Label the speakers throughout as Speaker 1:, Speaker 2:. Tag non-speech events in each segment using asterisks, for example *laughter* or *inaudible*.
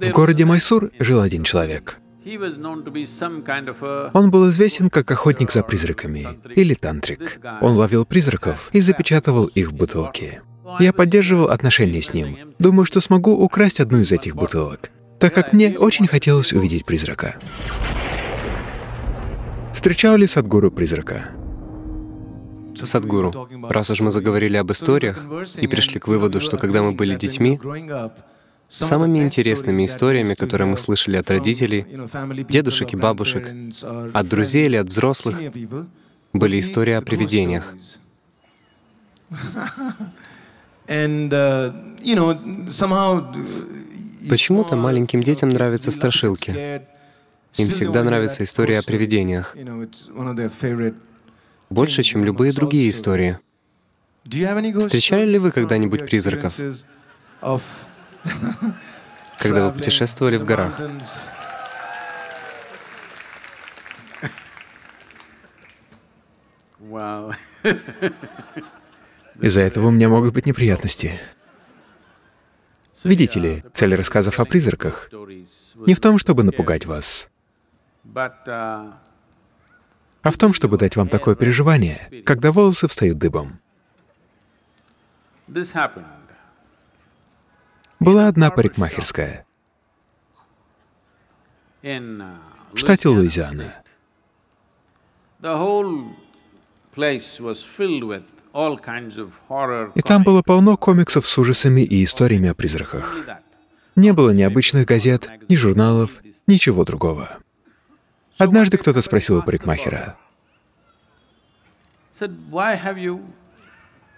Speaker 1: В городе Майсур жил один человек. Он был известен как охотник за призраками или тантрик. Он ловил призраков и запечатывал их в бутылки. Я поддерживал отношения с ним. Думаю, что смогу украсть одну из этих бутылок, так как мне очень хотелось увидеть призрака. Встречал ли Садгуру призрака? Садгуру, раз уж мы заговорили об историях и пришли к выводу, что когда мы были детьми, Самыми интересными историями, которые мы слышали от родителей, дедушек и бабушек, от друзей или от взрослых, были истории о привидениях. Uh, uh, Почему-то маленьким детям нравятся страшилки.
Speaker 2: Им всегда нравится история о
Speaker 1: привидениях. Больше, чем любые другие истории. Встречали ли вы когда-нибудь призраков? *laughs*
Speaker 2: когда вы путешествовали в горах.
Speaker 1: *laughs* Из-за этого у меня могут быть неприятности. Видите ли, цель рассказов о призраках не в том, чтобы напугать вас,
Speaker 2: uh,
Speaker 1: а в том, чтобы дать вам такое переживание, когда волосы встают дыбом была одна парикмахерская
Speaker 2: в штате Луизиана. И там
Speaker 1: было полно комиксов с ужасами и историями о призраках. Не было ни обычных газет, ни журналов, ничего другого. Однажды кто-то спросил у парикмахера,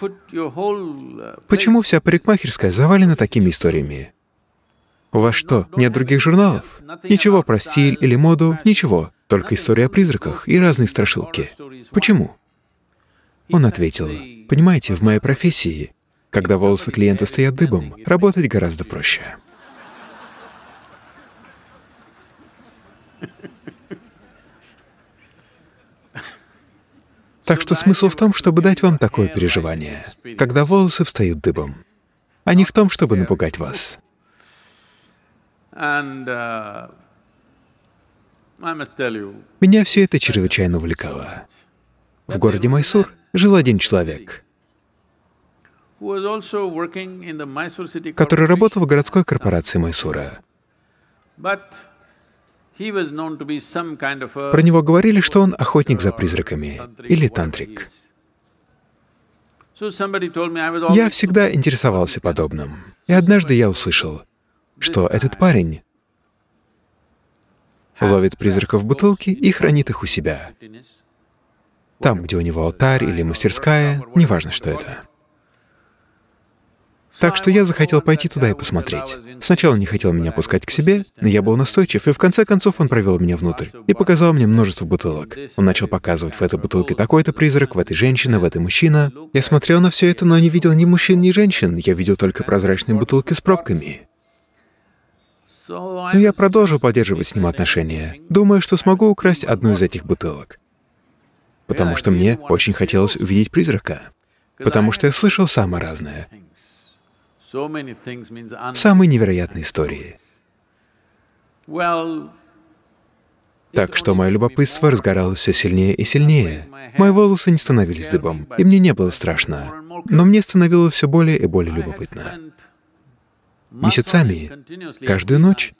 Speaker 1: Uh, Почему вся парикмахерская завалена такими историями? У вас что, нет других журналов? Ничего про стиль или моду, ничего. Только история о призраках и разные страшилки. Почему? Он ответил, «Понимаете, в моей профессии, когда волосы клиента стоят дыбом, работать гораздо проще». Так что смысл в том, чтобы дать вам такое переживание, когда волосы встают дыбом, а не в том, чтобы напугать вас.
Speaker 2: Uh,
Speaker 1: Меня все это чрезвычайно увлекало. В городе Майсур жил один человек,
Speaker 2: который
Speaker 1: работал в городской корпорации Майсура.
Speaker 2: Про
Speaker 1: него говорили, что он охотник за призраками или тантрик.
Speaker 2: Я
Speaker 1: всегда интересовался подобным. И однажды я услышал, что этот парень ловит призраков в бутылке и хранит их у себя. Там, где у него алтарь или мастерская, неважно, что это. Так что я захотел пойти туда и посмотреть. Сначала не хотел меня пускать к себе, но я был настойчив, и в конце концов он провел меня внутрь и показал мне множество бутылок. Он начал показывать в этой бутылке такой-то призрак, в этой женщина, в этой мужчина. Я смотрел на все это, но не видел ни мужчин, ни женщин. Я видел только прозрачные бутылки с пробками. Но я продолжу поддерживать с ним отношения, думая, что смогу украсть одну из этих бутылок. Потому что мне очень хотелось увидеть призрака. Потому что я слышал самое разное. Самые невероятные истории. Так что мое любопытство разгоралось все сильнее и сильнее. Мои волосы не становились дыбом, и мне не было страшно. Но мне становилось все более и более любопытно. Месяцами, каждую ночь,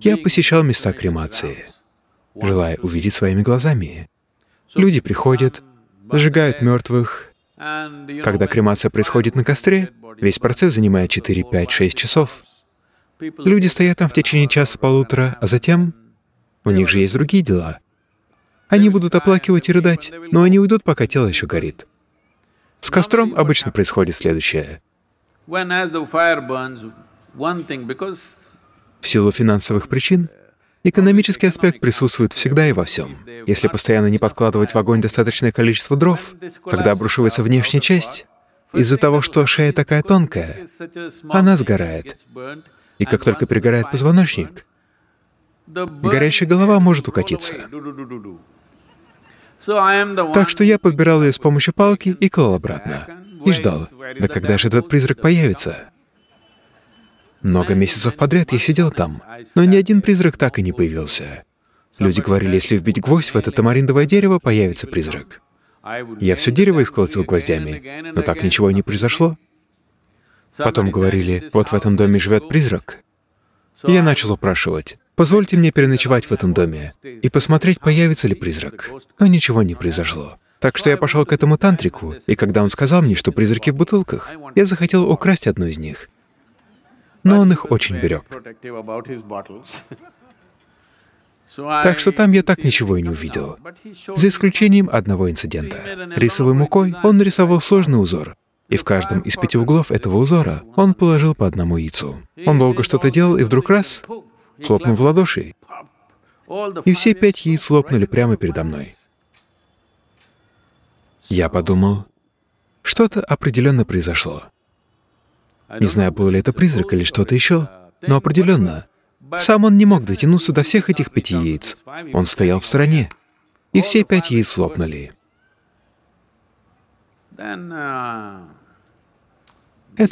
Speaker 1: я посещал места кремации, желая увидеть своими глазами. Люди приходят, зажигают мертвых, когда кремация происходит на костре, весь процесс занимает 4, 5, 6 часов. Люди стоят там в течение часа-полутора, а затем у них же есть другие дела. Они будут оплакивать и рыдать, но они уйдут, пока тело еще горит. С костром обычно происходит следующее. В силу финансовых причин Экономический аспект присутствует всегда и во всем. Если постоянно не подкладывать в огонь достаточное количество дров, когда обрушивается внешняя часть, из-за того, что шея такая тонкая, она сгорает. И как только перегорает позвоночник, горящая голова может укатиться. Так что я подбирал ее с помощью палки и клал обратно. И ждал, да когда же этот призрак появится? Много месяцев подряд я сидел там, но ни один призрак так и не появился. Люди говорили, если вбить гвоздь в это тамариндовое дерево, появится призрак. Я все дерево исколотил гвоздями, но так ничего и не произошло. Потом говорили, вот в этом доме живет призрак. Я начал упрашивать, позвольте мне переночевать в этом доме и посмотреть, появится ли призрак. Но ничего не произошло. Так что я пошел к этому тантрику, и когда он сказал мне, что призраки в бутылках, я захотел украсть одну из них но он их очень берег.
Speaker 2: Так что там
Speaker 1: я так ничего и не увидел, за исключением одного инцидента. Рисовой мукой он нарисовал сложный узор, и в каждом из пяти углов этого узора он положил по одному яйцу. Он долго что-то делал, и вдруг раз — хлопнул в ладоши, и все пять яиц лопнули прямо передо мной. Я подумал, что-то определенно произошло. Не знаю, был ли это призрак или что-то еще, но определенно, сам он не мог дотянуться до всех этих пяти яиц. Он стоял в стороне, и все пять яиц лопнули.
Speaker 2: Это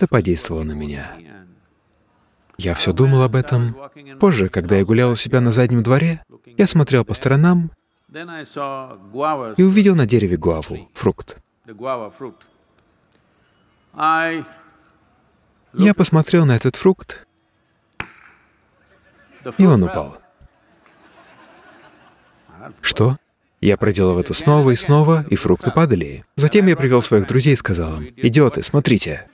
Speaker 1: подействовало на меня. Я все думал об этом. Позже, когда я гулял у себя на заднем дворе, я смотрел по сторонам
Speaker 2: и увидел на
Speaker 1: дереве гуаву, фрукт. Я посмотрел на этот фрукт, и он упал. Что? Я проделал это снова и снова, и фрукты падали. Затем я привел своих друзей и сказал им, «Идиоты, смотрите».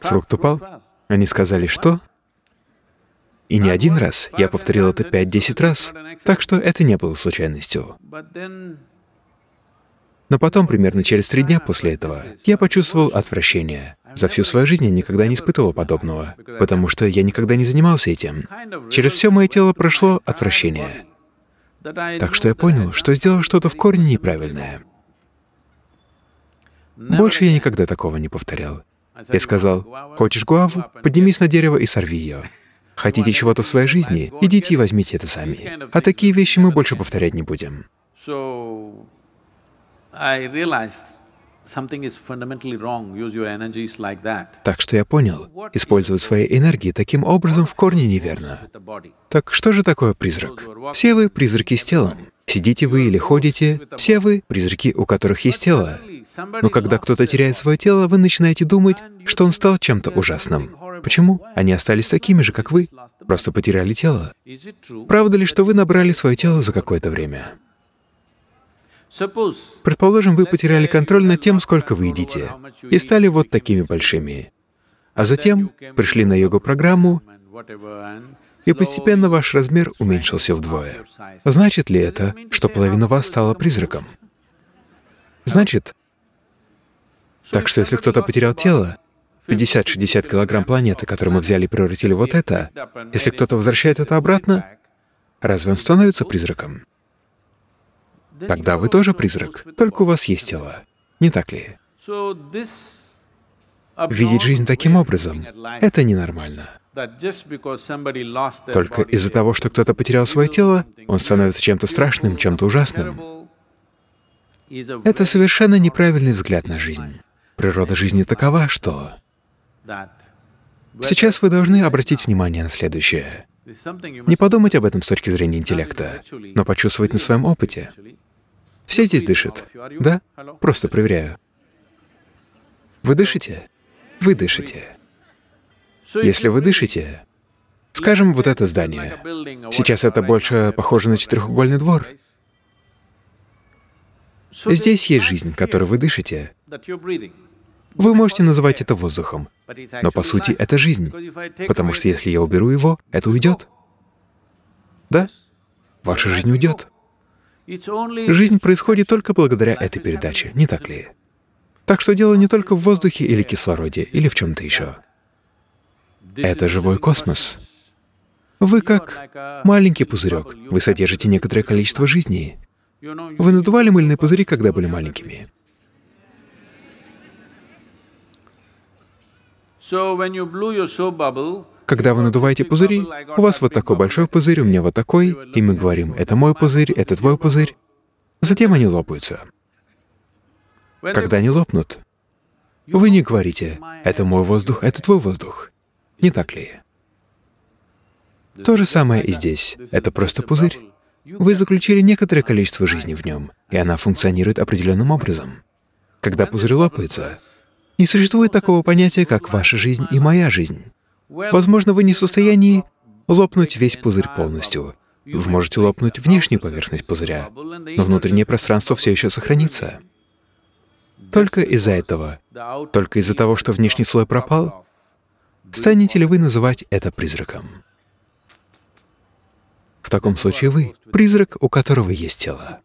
Speaker 1: Фрукт упал. Они сказали, «Что?» И не один раз. Я повторил это 5-10 раз. Так что это не было случайностью. Но потом, примерно через три дня после этого, я почувствовал отвращение. За всю свою жизнь я никогда не испытывал подобного, потому что я никогда не занимался этим. Через все мое тело прошло отвращение. Так что я понял, что сделал что-то в корне неправильное. Больше я никогда такого не повторял. Я сказал, «Хочешь гуаву? Поднимись на дерево и сорви ее. Хотите чего-то в своей жизни? Идите и возьмите это сами. А такие вещи мы больше повторять не будем». Так что я понял, использовать свои энергии таким образом в корне неверно. Так что же такое призрак? Все вы призраки с телом. Сидите вы или ходите, все вы — призраки, у которых есть тело. Но когда кто-то теряет свое тело, вы начинаете думать, что он стал чем-то ужасным. Почему? Они остались такими же, как вы, просто потеряли тело. Правда ли, что вы набрали свое тело за какое-то время? Предположим, вы потеряли контроль над тем, сколько вы едите, и стали вот такими большими. А затем пришли на йогу-программу, и постепенно ваш размер уменьшился вдвое. Значит ли это, что половина вас стала призраком? Значит. Так что если кто-то потерял тело, 50-60 килограмм планеты, которую мы взяли и превратили вот это, если кто-то возвращает это обратно, разве он становится призраком? Тогда вы тоже призрак, только у вас есть тело. Не так ли? Видеть жизнь таким образом — это ненормально. Только из-за того, что кто-то потерял свое тело, он становится чем-то страшным, чем-то ужасным. Это совершенно неправильный взгляд на жизнь. Природа жизни такова, что... Сейчас вы должны обратить внимание на следующее. Не подумать об этом с точки зрения интеллекта, но почувствовать на своем опыте. Все здесь дышат, да? Просто проверяю. Вы дышите? Вы дышите. Если вы дышите, скажем, вот это здание. Сейчас это больше похоже на четырехугольный двор. Здесь есть жизнь, которую вы дышите. Вы можете называть это воздухом, но по сути это жизнь, потому что если я уберу его, это уйдет. Да? Ваша жизнь уйдет.
Speaker 2: Жизнь
Speaker 1: происходит только благодаря этой передаче, не так ли? Так что дело не только в воздухе или кислороде, или в чем-то еще. Это живой космос. Вы как маленький пузырек. Вы содержите некоторое количество жизни? Вы надували мыльные пузыри, когда были маленькими. Когда вы надуваете пузыри, у вас вот такой большой пузырь, у меня вот такой, и мы говорим, это мой пузырь, это твой пузырь. Затем они лопаются. Когда они лопнут, вы не говорите, это мой воздух, это твой воздух. Не так ли? То же самое и здесь. Это просто пузырь. Вы заключили некоторое количество жизни в нем, и она функционирует определенным образом. Когда пузырь лопается, не существует такого понятия, как ваша жизнь и моя жизнь. Возможно, вы не в состоянии лопнуть весь пузырь полностью. Вы можете лопнуть внешнюю поверхность пузыря, но внутреннее пространство все еще сохранится. Только из-за этого, только из-за того, что внешний слой пропал, станете ли вы называть это призраком? В таком случае вы — призрак, у которого есть тело.